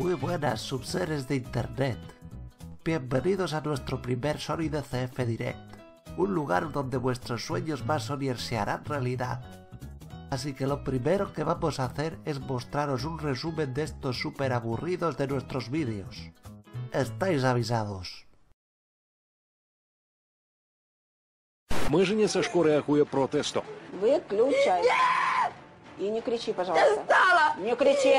Muy buenas subseres de internet. Bienvenidos a nuestro primer Sony DCF Direct, un lugar donde vuestros sueños más Sonyers se harán realidad. Así que lo primero que vamos a hacer es mostraros un resumen de estos super aburridos de nuestros vídeos. Estáis avisados. шкуры Выключай. И не кричи, пожалуйста. Не кричи!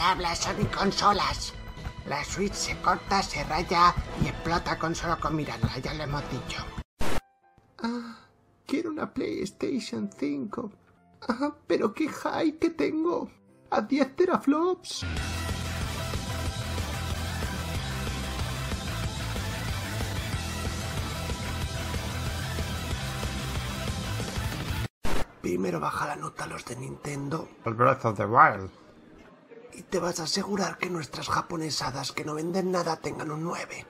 habla son consolas. La Switch se corta, se raya y explota con solo con mirarla, ya lo hemos dicho. Ah, quiero una PlayStation 5. Ah, pero qué high que tengo. A 10 teraflops. Primero baja la nota los de Nintendo. El Breath of the Wild y te vas a asegurar que nuestras japonesadas que no venden nada tengan un 9.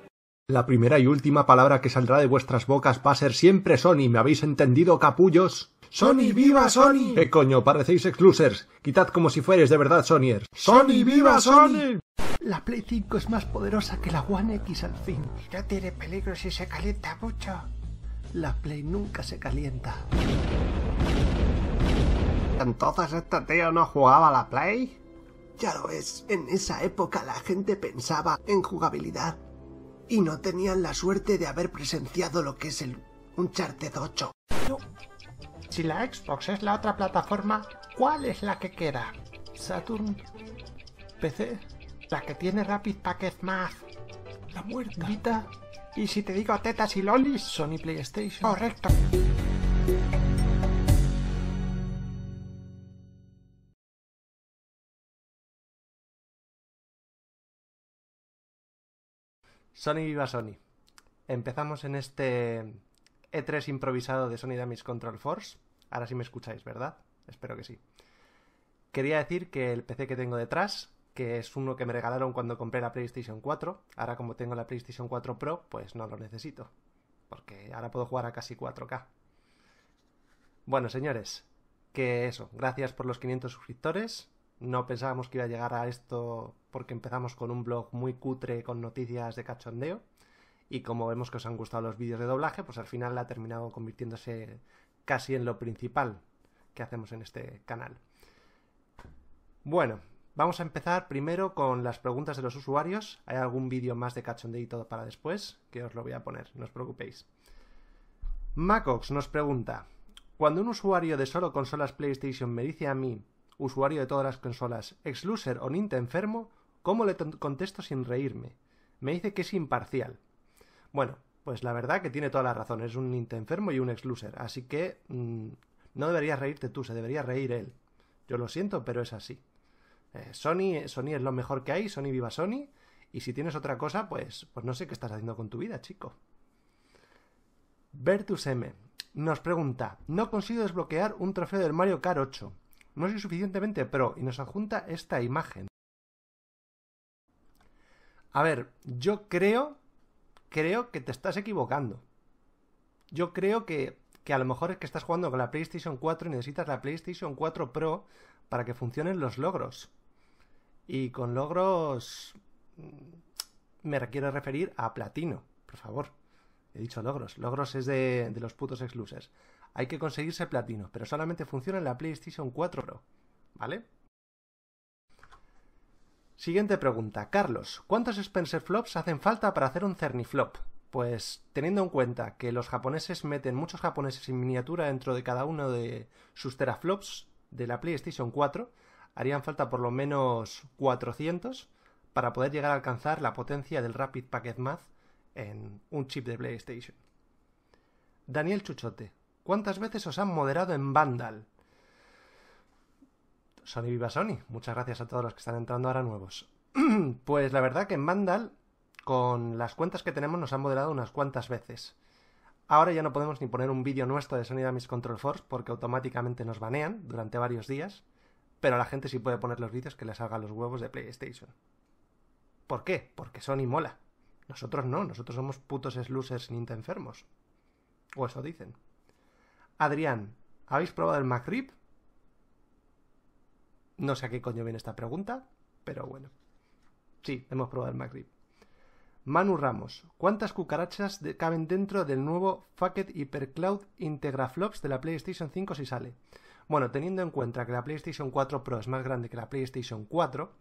La primera y última palabra que saldrá de vuestras bocas va a ser siempre Sony, ¿me habéis entendido, capullos? ¡Sony, viva Sony! ¿Qué eh, coño? Parecéis exclusers. Quitad como si fueres de verdad Sonyers. ¡Sony, viva Sony! La Play 5 es más poderosa que la One X al fin. No tiene peligro si se calienta mucho. La Play nunca se calienta. ¿Entonces este tío no jugaba a la Play? Ya lo es, en esa época la gente pensaba en jugabilidad y no tenían la suerte de haber presenciado lo que es el Uncharted 8. Pero, si la Xbox es la otra plataforma, ¿cuál es la que queda? Saturn, PC, la que tiene Rapid Packet Math, la muerta, y si te digo tetas y lolis, Sony PlayStation. Correcto. Sony viva Sony. Empezamos en este E3 improvisado de Sony Damage Control Force. Ahora sí me escucháis, ¿verdad? Espero que sí. Quería decir que el PC que tengo detrás, que es uno que me regalaron cuando compré la PlayStation 4, ahora como tengo la PlayStation 4 Pro, pues no lo necesito. Porque ahora puedo jugar a casi 4K. Bueno, señores, que eso, gracias por los 500 suscriptores no pensábamos que iba a llegar a esto porque empezamos con un blog muy cutre con noticias de cachondeo. Y como vemos que os han gustado los vídeos de doblaje, pues al final ha terminado convirtiéndose casi en lo principal que hacemos en este canal. Bueno, vamos a empezar primero con las preguntas de los usuarios. Hay algún vídeo más de cachondeo y todo para después, que os lo voy a poner, no os preocupéis. Macox nos pregunta, cuando un usuario de solo consolas PlayStation me dice a mí usuario de todas las consolas, ¿Exluser o Ninte enfermo, ¿cómo le contesto sin reírme? Me dice que es imparcial. Bueno, pues la verdad que tiene toda la razón, es un Ninte enfermo y un Exluser así que mm, no deberías reírte tú, se debería reír él. Yo lo siento, pero es así. Eh, Sony, eh, Sony es lo mejor que hay, Sony viva Sony, y si tienes otra cosa, pues, pues no sé qué estás haciendo con tu vida, chico. Vertus M nos pregunta, no consigo desbloquear un trofeo del Mario Kart 8 no soy suficientemente pro y nos adjunta esta imagen. A ver, yo creo, creo que te estás equivocando. Yo creo que, que a lo mejor es que estás jugando con la PlayStation 4 y necesitas la PlayStation 4 Pro para que funcionen los logros. Y con logros mm, me quiero referir a platino, por favor. He dicho logros. Logros es de, los putos excluses hay que conseguirse platino, pero solamente funciona en la PlayStation 4 Pro. ¿Vale? Siguiente pregunta. Carlos, ¿cuántos Spencer Flops hacen falta para hacer un Cerniflop? Pues teniendo en cuenta que los japoneses meten muchos japoneses en miniatura dentro de cada uno de sus teraflops de la PlayStation 4, harían falta por lo menos 400 para poder llegar a alcanzar la potencia del Rapid Packet Math en un chip de PlayStation. Daniel Chuchote, ¿Cuántas veces os han moderado en Vandal? Sony Viva Sony, muchas gracias a todos los que están entrando ahora nuevos. pues la verdad que en Vandal, con las cuentas que tenemos, nos han moderado unas cuantas veces. Ahora ya no podemos ni poner un vídeo nuestro de Sony mis Control Force porque automáticamente nos banean durante varios días, pero la gente sí puede poner los vídeos que les haga los huevos de PlayStation. ¿Por qué? Porque Sony mola. Nosotros no, nosotros somos putos slusers enfermos. O eso dicen. Adrián, ¿habéis probado el MacRib? No sé a qué coño viene esta pregunta, pero bueno. Sí, hemos probado el MacRib. Manu Ramos, ¿cuántas cucarachas caben dentro del nuevo Fucket Hypercloud Integraflops de la PlayStation 5 si sale? Bueno, teniendo en cuenta que la PlayStation 4 Pro es más grande que la PlayStation 4,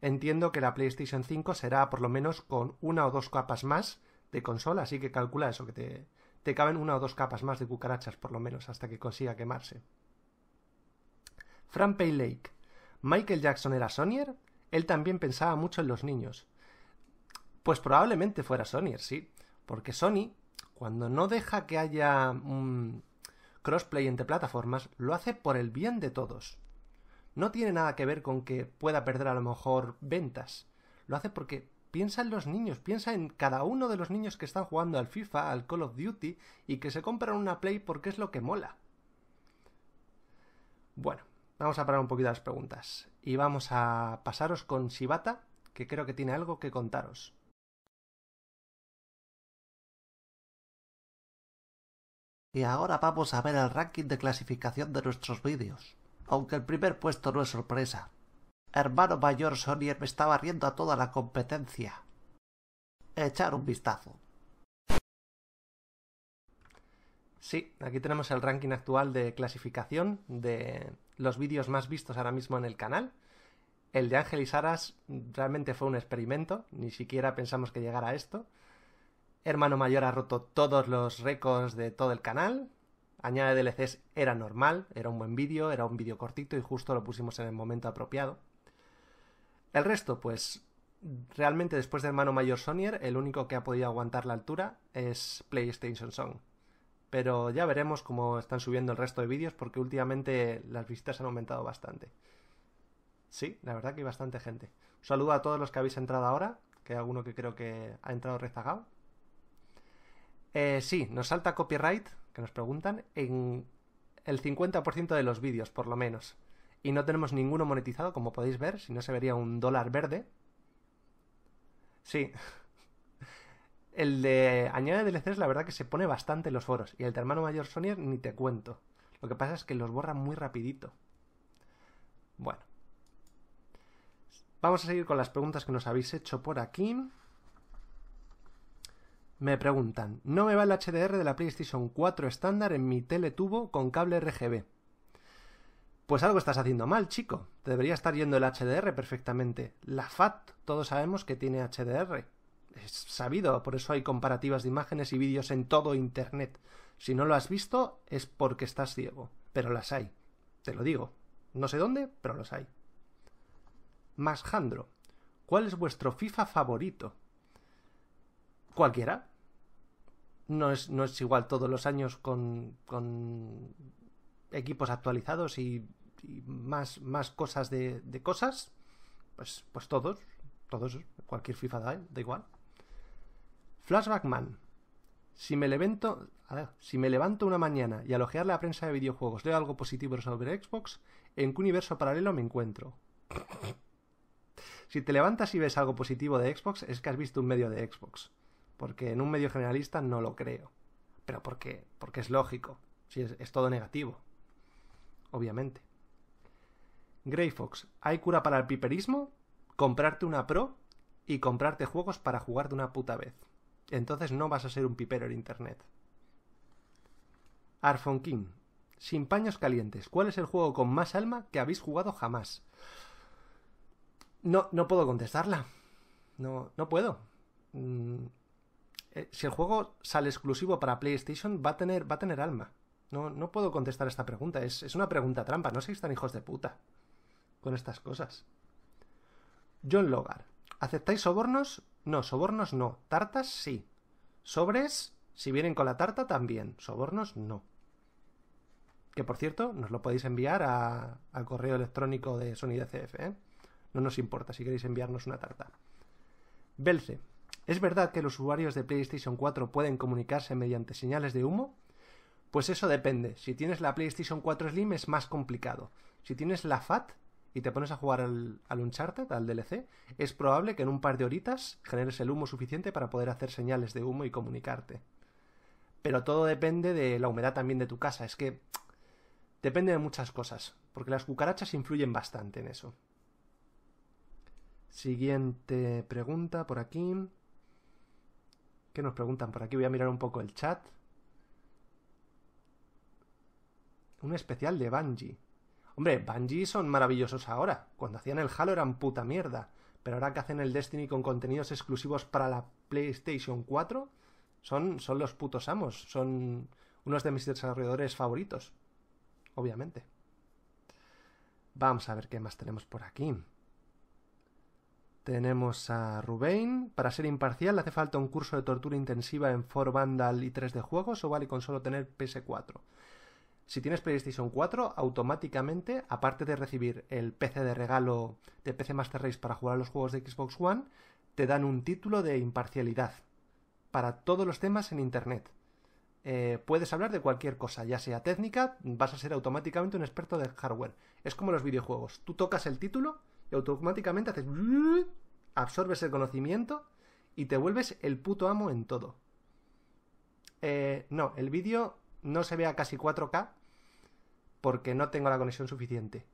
entiendo que la PlayStation 5 será por lo menos con una o dos capas más de consola, así que calcula eso, que te, te caben una o dos capas más de cucarachas, por lo menos, hasta que consiga quemarse. Fran Pay Lake. ¿Michael Jackson era Sonier? Él también pensaba mucho en los niños. Pues probablemente fuera Sonier, sí. Porque Sony, cuando no deja que haya un crossplay entre plataformas, lo hace por el bien de todos. No tiene nada que ver con que pueda perder a lo mejor ventas. Lo hace porque piensa en los niños, piensa en cada uno de los niños que están jugando al FIFA, al Call of Duty y que se compran una Play porque es lo que mola. Bueno, vamos a parar un poquito las preguntas y vamos a pasaros con Shibata, que creo que tiene algo que contaros. Y ahora vamos a ver el ranking de clasificación de nuestros vídeos. Aunque el primer puesto no es sorpresa, hermano mayor Sonier me estaba riendo a toda la competencia. Echar un vistazo. Sí, aquí tenemos el ranking actual de clasificación de los vídeos más vistos ahora mismo en el canal. El de Ángel y Saras realmente fue un experimento, ni siquiera pensamos que llegara a esto. Hermano Mayor ha roto todos los récords de todo el canal. Añade DLCs era normal, era un buen vídeo, era un vídeo cortito y justo lo pusimos en el momento apropiado. El resto, pues realmente después de hermano mayor Sonier, el único que ha podido aguantar la altura es PlayStation Song. Pero ya veremos cómo están subiendo el resto de vídeos porque últimamente las visitas han aumentado bastante. Sí, la verdad que hay bastante gente. Un saludo a todos los que habéis entrado ahora, que hay alguno que creo que ha entrado rezagado. Eh, sí, nos salta copyright, que nos preguntan, en el 50% de los vídeos, por lo menos y no tenemos ninguno monetizado, como podéis ver, si no se vería un dólar verde. Sí. El de añade DLCs, la verdad que se pone bastante en los foros. Y el de hermano mayor Sonier ni te cuento. Lo que pasa es que los borra muy rapidito. Bueno. Vamos a seguir con las preguntas que nos habéis hecho por aquí. Me preguntan, no me va el HDR de la PlayStation 4 estándar en mi teletubo con cable RGB. Pues algo estás haciendo mal, chico. Te debería estar yendo el HDR perfectamente. La FAT, todos sabemos que tiene HDR. Es sabido, por eso hay comparativas de imágenes y vídeos en todo Internet. Si no lo has visto, es porque estás ciego. Pero las hay. Te lo digo. No sé dónde, pero las hay. Masjandro, ¿cuál es vuestro FIFA favorito? Cualquiera. No es, no es igual todos los años con, con equipos actualizados y, más, más cosas de, cosas, pues, pues todos, todos, cualquier FIFA da, igual. Flashback Man. Si me, levanto, si me levanto una mañana y al ojear la prensa de videojuegos leo algo positivo sobre Xbox, ¿en qué universo paralelo me encuentro? si te levantas y ves algo positivo de Xbox, es que has visto un medio de Xbox. Porque en un medio generalista no lo creo. Pero porque, porque es lógico. Si es todo negativo obviamente. Fox, ¿hay cura para el piperismo? Comprarte una Pro y comprarte juegos para jugar de una puta vez. Entonces no vas a ser un pipero en internet. King sin paños calientes, ¿cuál es el juego con más alma que habéis jugado jamás? No, no puedo contestarla. No, no puedo. Mm, eh, si el juego sale exclusivo para PlayStation, va a tener, va a tener alma. No, no puedo contestar esta pregunta. Es, es una pregunta trampa. No seáis tan hijos de puta con estas cosas. John Logar. ¿Aceptáis sobornos? No, sobornos no. Tartas sí. Sobres, si vienen con la tarta, también. Sobornos no. Que por cierto, nos lo podéis enviar al correo electrónico de Sony DCF. ¿eh? No nos importa si queréis enviarnos una tarta. Belce. ¿Es verdad que los usuarios de PlayStation 4 pueden comunicarse mediante señales de humo? Pues eso depende. Si tienes la PlayStation 4 Slim es más complicado. Si tienes la FAT y te pones a jugar al, Uncharted, al DLC, es probable que en un par de horitas generes el humo suficiente para poder hacer señales de humo y comunicarte. Pero todo depende de la humedad también de tu casa. Es que depende de muchas cosas, porque las cucarachas influyen bastante en eso. Siguiente pregunta por aquí. ¿Qué nos preguntan por aquí? Voy a mirar un poco el chat. Un especial de Bungie. Hombre, Bungie son maravillosos ahora. Cuando hacían el Halo eran puta mierda. Pero ahora que hacen el Destiny con contenidos exclusivos para la PlayStation 4, son, son los putos amos. Son unos de mis desarrolladores favoritos. Obviamente. Vamos a ver qué más tenemos por aquí. Tenemos a Rubain. Para ser imparcial, ¿hace falta un curso de tortura intensiva en For Vandal y 3 de juegos o vale con solo tener PS4? Si tienes PlayStation 4, automáticamente, aparte de recibir el PC de regalo de PC Master Race para jugar a los juegos de Xbox One, te dan un título de imparcialidad para todos los temas en Internet. Eh, puedes hablar de cualquier cosa, ya sea técnica, vas a ser automáticamente un experto de hardware. Es como los videojuegos. Tú tocas el título y automáticamente haces... absorbes el conocimiento y te vuelves el puto amo en todo. Eh, no, el vídeo no se ve a casi 4K porque no tengo la conexión suficiente.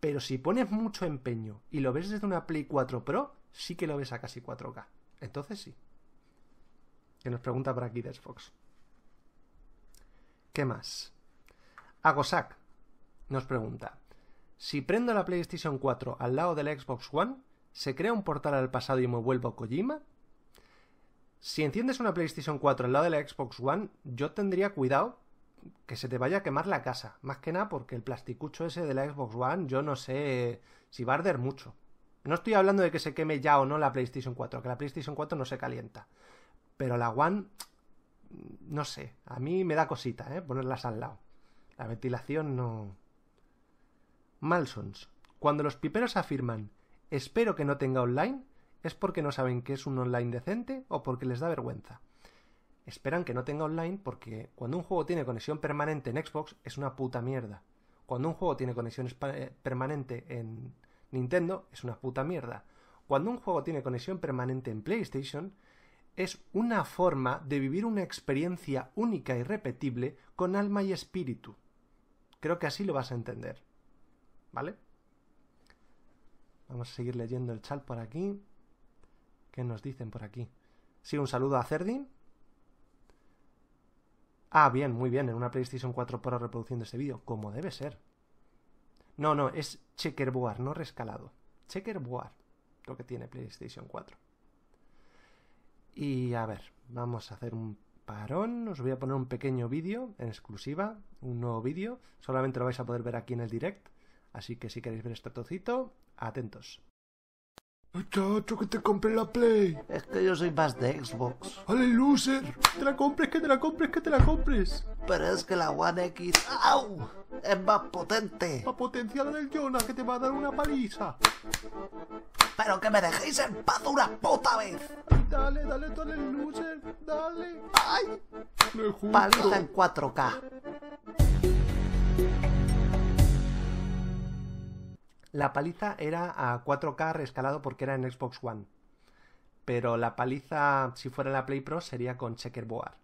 Pero si pones mucho empeño y lo ves desde una Play 4 Pro, sí que lo ves a casi 4K. Entonces sí. Que nos pregunta por aquí Desfox. ¿Qué más? Agosak nos pregunta: Si prendo la PlayStation 4 al lado de la Xbox One, ¿se crea un portal al pasado y me vuelvo a Kojima? Si enciendes una PlayStation 4 al lado de la Xbox One, yo tendría cuidado que se te vaya a quemar la casa. Más que nada porque el plasticucho ese de la Xbox One, yo no sé si va a arder mucho. No estoy hablando de que se queme ya o no la PlayStation 4, que la PlayStation 4 no se calienta. Pero la One, no sé, a mí me da cosita, ¿eh? Ponerlas al lado. La ventilación no... Malsons. Cuando los piperos afirman, espero que no tenga online, es porque no saben que es un online decente o porque les da vergüenza esperan que no tenga online porque cuando un juego tiene conexión permanente en Xbox es una puta mierda. Cuando un juego tiene conexión eh, permanente en Nintendo es una puta mierda. Cuando un juego tiene conexión permanente en PlayStation es una forma de vivir una experiencia única y repetible con alma y espíritu. Creo que así lo vas a entender. ¿Vale? Vamos a seguir leyendo el chat por aquí. ¿Qué nos dicen por aquí? Sí, un saludo a Cerdin, Ah, bien, muy bien, en una PlayStation 4 Pro reproduciendo este vídeo, como debe ser. No, no, es checkerboard, no rescalado. Checkerboard, lo que tiene PlayStation 4. Y a ver, vamos a hacer un parón, os voy a poner un pequeño vídeo en exclusiva, un nuevo vídeo, solamente lo vais a poder ver aquí en el direct, así que si queréis ver este trocito, atentos. Muchacho, que te compré la Play. Es que yo soy más de Xbox. ¡Ale, loser! ¡Que te la compres, que te la compres, que te la compres! Pero es que la One X... ¡Au! Es más potente. La potencial del Jonas, que te va a dar una paliza. Pero que me dejéis en paz una puta vez. Dale, dale, dale, loser. Dale. ¡Ay! Paliza en 4K. La paliza era a 4K rescalado porque era en Xbox One. Pero la paliza, si fuera la Play Pro, sería con checkerboard.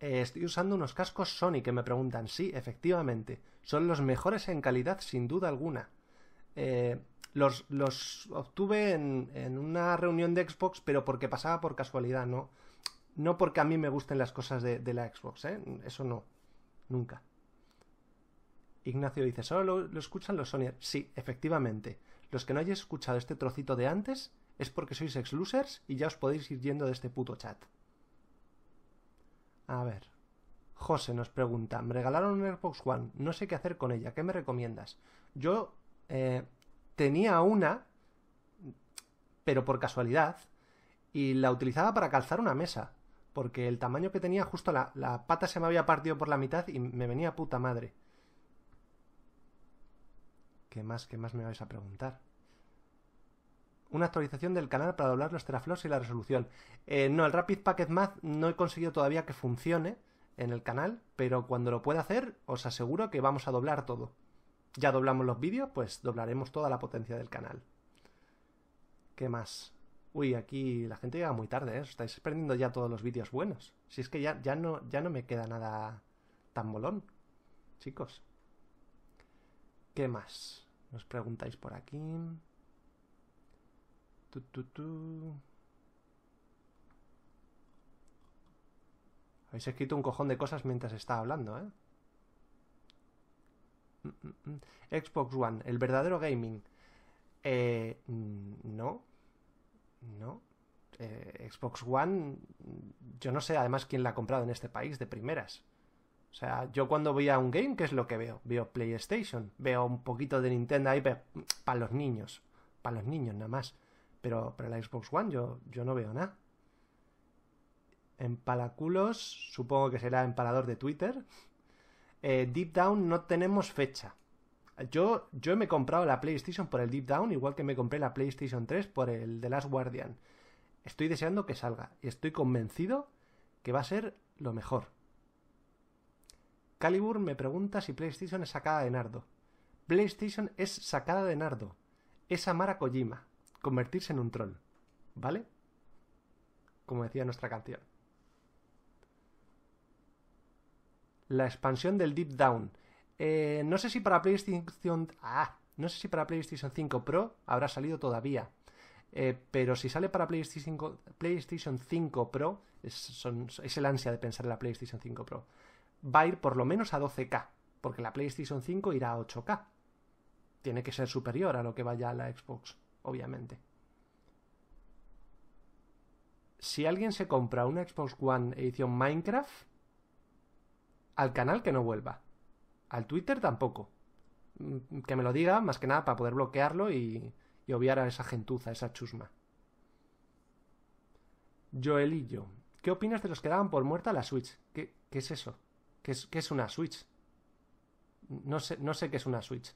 Eh, estoy usando unos cascos Sony que me preguntan. Sí, efectivamente. Son los mejores en calidad, sin duda alguna. Eh, los, los, obtuve en, en, una reunión de Xbox, pero porque pasaba por casualidad, ¿no? No porque a mí me gusten las cosas de, de la Xbox, ¿eh? Eso no. Nunca. Ignacio dice, solo lo, escuchan los Sonyers? Sí, efectivamente. Los que no hayáis escuchado este trocito de antes es porque sois ex-losers y ya os podéis ir yendo de este puto chat. A ver. José nos pregunta, me regalaron un Airbox One, no sé qué hacer con ella, ¿qué me recomiendas? Yo eh, tenía una, pero por casualidad, y la utilizaba para calzar una mesa, porque el tamaño que tenía justo la, la, pata se me había partido por la mitad y me venía puta madre. ¿Qué más, qué más me vais a preguntar? Una actualización del canal para doblar los teraflops y la resolución. Eh, no, el Rapid Packet Math no he conseguido todavía que funcione en el canal, pero cuando lo pueda hacer, os aseguro que vamos a doblar todo. Ya doblamos los vídeos, pues doblaremos toda la potencia del canal. ¿Qué más? Uy, aquí la gente llega muy tarde, ¿eh? estáis perdiendo ya todos los vídeos buenos. Si es que ya, ya, no, ya no me queda nada tan bolón, chicos. ¿Qué más? Nos preguntáis por aquí. Tu, tu, Habéis escrito un cojón de cosas mientras estaba hablando, ¿eh? Mm, mm, mm. Xbox One, el verdadero gaming. Eh, no. No. Eh, Xbox One, yo no sé además quién la ha comprado en este país de primeras. O sea, yo cuando voy a un game, ¿qué es lo que veo? Veo PlayStation, veo un poquito de Nintendo ahí para los niños, para los niños nada más. Pero para la Xbox One yo, yo no veo nada. Empalaculos, supongo que será empalador de Twitter. Eh, Deep Down no tenemos fecha. Yo, yo me he comprado la PlayStation por el Deep Down, igual que me compré la PlayStation 3 por el The Last Guardian. Estoy deseando que salga y estoy convencido que va a ser lo mejor. Calibur me pregunta si PlayStation es sacada de Nardo. PlayStation es sacada de Nardo. Es amar a Kojima. Convertirse en un troll. ¿Vale? Como decía nuestra canción. La expansión del Deep Down. Eh, no sé si para PlayStation. Ah, no sé si para PlayStation 5 Pro habrá salido todavía. Eh, pero si sale para PlayStation 5, PlayStation 5 Pro, es el ansia de pensar en la PlayStation 5 Pro va a ir por lo menos a 12K, porque la PlayStation 5 irá a 8K. Tiene que ser superior a lo que vaya a la Xbox, obviamente. Si alguien se compra una Xbox One edición Minecraft, al canal que no vuelva. Al Twitter tampoco. Mm, que me lo diga, más que nada, para poder bloquearlo y, obviar a esa gentuza, esa chusma. Joelillo, ¿qué opinas de los que daban por muerta la Switch? ¿Qué, ¿Qué, es eso? ¿Qué es, es una Switch? No sé, no sé qué es una Switch.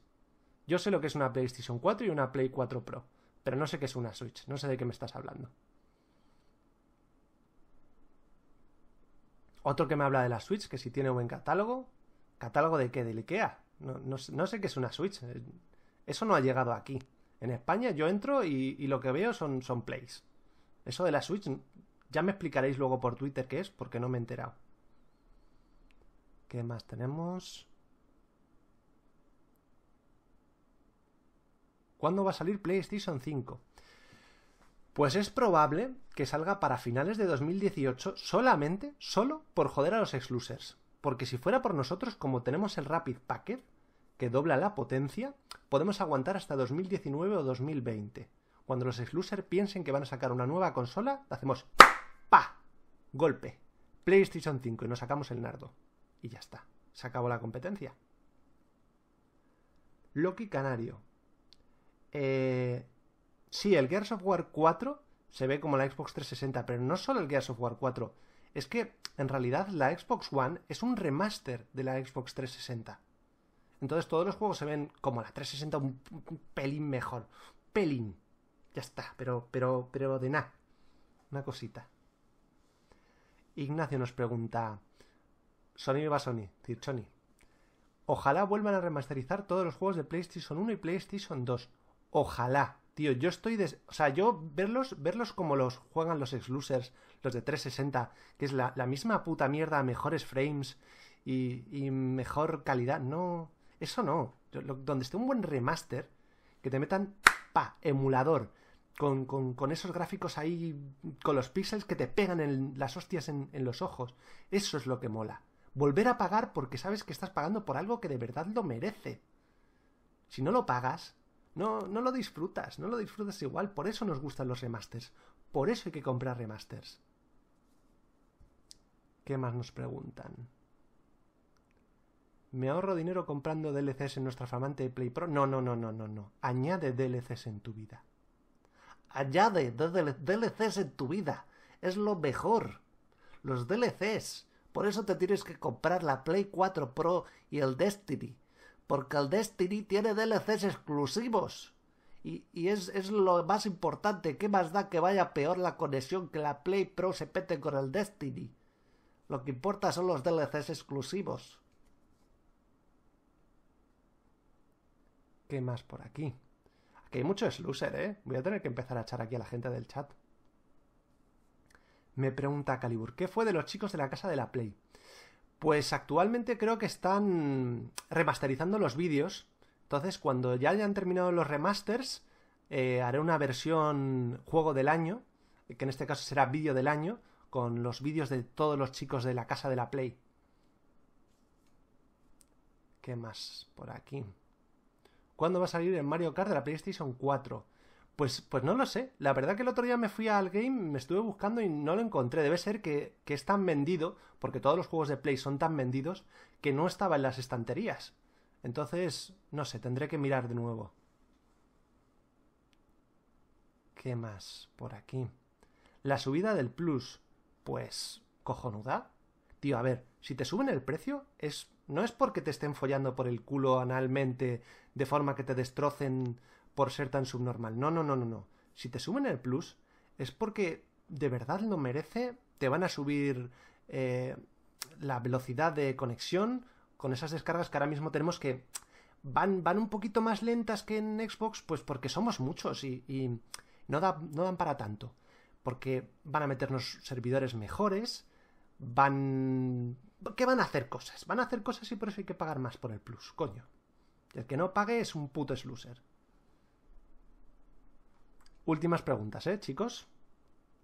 Yo sé lo que es una PlayStation 4 y una Play 4 Pro, pero no sé qué es una Switch, no sé de qué me estás hablando. Otro que me habla de la Switch, que si tiene buen catálogo. ¿Catálogo de qué? de IKEA? No, sé qué es una Switch. Eh, eso no ha llegado aquí. En España yo entro y, lo que veo son, son plays. Eso de la Switch, ya me explicaréis luego por Twitter qué es, porque no me he enterado. ¿Qué más tenemos? ¿Cuándo va a salir PlayStation 5? Pues es probable que salga para finales de 2018 solamente, solo por joder a los exclusers. Porque si fuera por nosotros, como tenemos el Rapid Packet, que dobla la potencia, podemos aguantar hasta 2019 o 2020. Cuando los exclusers piensen que van a sacar una nueva consola, hacemos ¡pa! Golpe. PlayStation 5 y nos sacamos el nardo y ya está. Se acabó la competencia. Loki Canario. Eh, sí, el Gears of War 4 se ve como la Xbox 360, pero no solo el Gears of War 4. Es que, en realidad, la Xbox One es un remaster de la Xbox 360. Entonces todos los juegos se ven como la 360 un, pelín mejor. Pelín. Ya está, pero, pero, pero de nada. Una cosita. Ignacio nos pregunta, Sony va Sony, Ojalá vuelvan a remasterizar todos los juegos de PlayStation 1 y PlayStation 2. Ojalá. Tío, yo estoy O sea, yo verlos, verlos como los juegan los exclusers, los de 360, que es la, misma puta mierda, mejores frames y, mejor calidad. No, eso no. donde esté un buen remaster, que te metan, pa, emulador, con, con, esos gráficos ahí, con los píxeles que te pegan en las hostias en los ojos. Eso es lo que mola volver a pagar porque sabes que estás pagando por algo que de verdad lo merece. Si no lo pagas, no, no lo disfrutas, no lo disfrutas igual. Por eso nos gustan los remasters. Por eso hay que comprar remasters. ¿Qué más nos preguntan? ¿Me ahorro dinero comprando DLCs en nuestra famante Play Pro? No, no, no, no, no, no. Añade DLCs en tu vida. Añade DLCs en tu vida. Es lo mejor. Los DLCs por eso te tienes que comprar la Play 4 Pro y el Destiny. Porque el Destiny tiene DLCs exclusivos. Y, es, lo más importante. ¿Qué más da que vaya peor la conexión que la Play Pro se pete con el Destiny? Lo que importa son los DLCs exclusivos. ¿Qué más por aquí? Aquí hay mucho sluser, ¿eh? Voy a tener que empezar a echar aquí a la gente del chat. Me pregunta Calibur, ¿qué fue de los chicos de la casa de la Play? Pues actualmente creo que están remasterizando los vídeos. Entonces, cuando ya hayan terminado los remasters, eh, haré una versión juego del año, que en este caso será vídeo del año, con los vídeos de todos los chicos de la casa de la Play. ¿Qué más por aquí? ¿Cuándo va a salir el Mario Kart de la PlayStation 4? Pues, pues no lo sé. La verdad que el otro día me fui al game, me estuve buscando y no lo encontré. Debe ser que, es tan vendido, porque todos los juegos de Play son tan vendidos, que no estaba en las estanterías. Entonces, no sé, tendré que mirar de nuevo. ¿Qué más por aquí? La subida del Plus, pues cojonuda. Tío, a ver, si te suben el precio, es no es porque te estén follando por el culo analmente de forma que te destrocen por ser tan subnormal. No, no, no, no, no. Si te suben el plus, es porque de verdad lo merece, te van a subir eh, la velocidad de conexión con esas descargas que ahora mismo tenemos que van, van un poquito más lentas que en Xbox, pues porque somos muchos y, no, no dan para tanto. Porque van a meternos servidores mejores, van... que van a hacer cosas? Van a hacer cosas y por eso hay que pagar más por el plus, coño. El que no pague es un puto sluser. Últimas preguntas, ¿eh, chicos?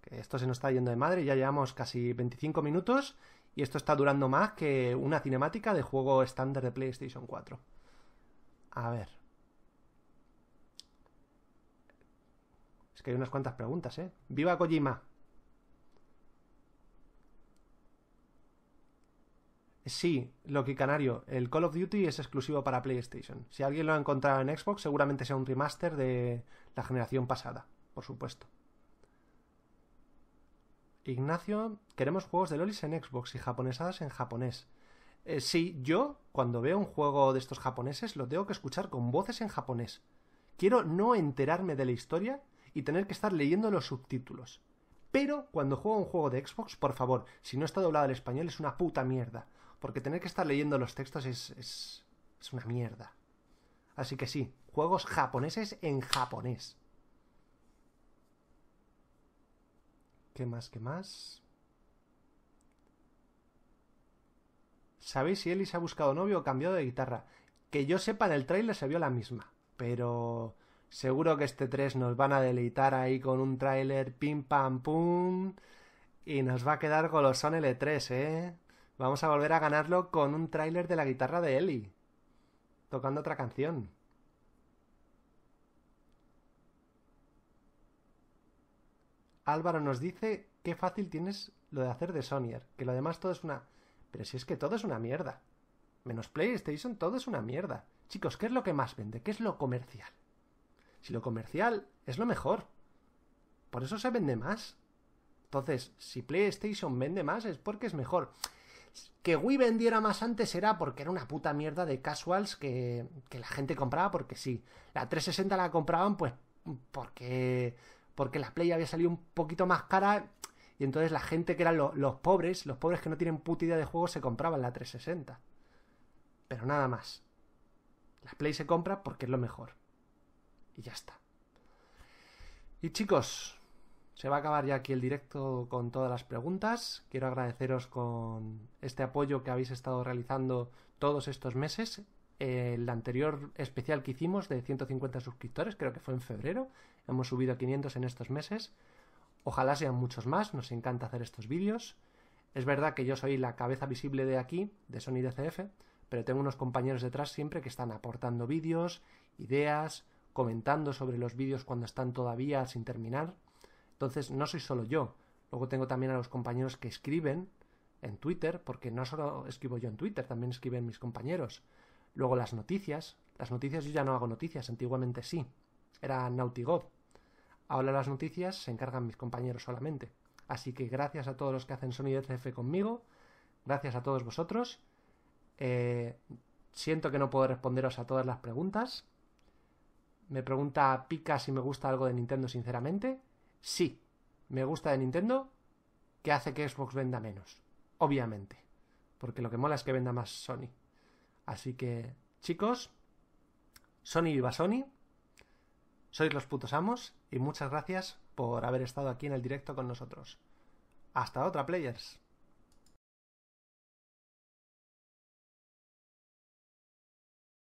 Que esto se nos está yendo de madre, ya llevamos casi 25 minutos y esto está durando más que una cinemática de juego estándar de PlayStation 4. A ver. Es que hay unas cuantas preguntas, ¿eh? ¡Viva Kojima! Sí, Loki Canario, el Call of Duty es exclusivo para PlayStation. Si alguien lo ha encontrado en Xbox, seguramente sea un remaster de la generación pasada, por supuesto. Ignacio, queremos juegos de lolis en Xbox y japonesadas en japonés. Eh, sí, yo, cuando veo un juego de estos japoneses, lo tengo que escuchar con voces en japonés. Quiero no enterarme de la historia y tener que estar leyendo los subtítulos. Pero cuando juego un juego de Xbox, por favor, si no está doblado al español es una puta mierda porque tener que estar leyendo los textos es, es, es una mierda. Así que sí, juegos japoneses en japonés. ¿Qué más? ¿Qué más? ¿Sabéis si se ha buscado novio o cambiado de guitarra? Que yo sepa, en el trailer se vio la misma. Pero seguro que este 3 nos van a deleitar ahí con un tráiler pim pam pum. Y nos va a quedar golosón L3, ¿eh? Vamos a volver a ganarlo con un tráiler de la guitarra de Ellie. Tocando otra canción. Álvaro nos dice qué fácil tienes lo de hacer de Sonyer, que lo demás todo es una... Pero si es que todo es una mierda. Menos PlayStation, todo es una mierda. Chicos, ¿qué es lo que más vende? ¿Qué es lo comercial? Si lo comercial es lo mejor. Por eso se vende más. Entonces, si PlayStation vende más es porque es mejor. Que Wii vendiera más antes era porque era una puta mierda de casuals que, que la gente compraba porque sí. La 360 la compraban pues porque, porque la Play había salido un poquito más cara y entonces la gente que eran los pobres, los pobres que no tienen puta idea de juego, se compraban la 360. Pero nada más. La Play se compra porque es lo mejor. Y ya está. Y chicos, se va a acabar ya aquí el directo con todas las preguntas. Quiero agradeceros con este apoyo que habéis estado realizando todos estos meses. El anterior especial que hicimos de 150 suscriptores, creo que fue en febrero. Hemos subido a 500 en estos meses. Ojalá sean muchos más, nos encanta hacer estos vídeos. Es verdad que yo soy la cabeza visible de aquí, de Sony DCF, pero tengo unos compañeros detrás siempre que están aportando vídeos, ideas, comentando sobre los vídeos cuando están todavía sin terminar. Entonces no soy solo yo. Luego tengo también a los compañeros que escriben en Twitter, porque no solo escribo yo en Twitter, también escriben mis compañeros. Luego las noticias. Las noticias yo ya no hago noticias, antiguamente sí. Era Nautigov. Ahora las noticias se encargan mis compañeros solamente. Así que gracias a todos los que hacen Sonido DCF conmigo, gracias a todos vosotros. Eh, siento que no puedo responderos a todas las preguntas. Me pregunta Pica si me gusta algo de Nintendo, sinceramente sí me gusta de Nintendo que hace que Xbox venda menos. Obviamente. Porque lo que mola es que venda más Sony. Así que, chicos, Sony viva Sony. Sois los putos amos y muchas gracias por haber estado aquí en el directo con nosotros. Hasta otra, players.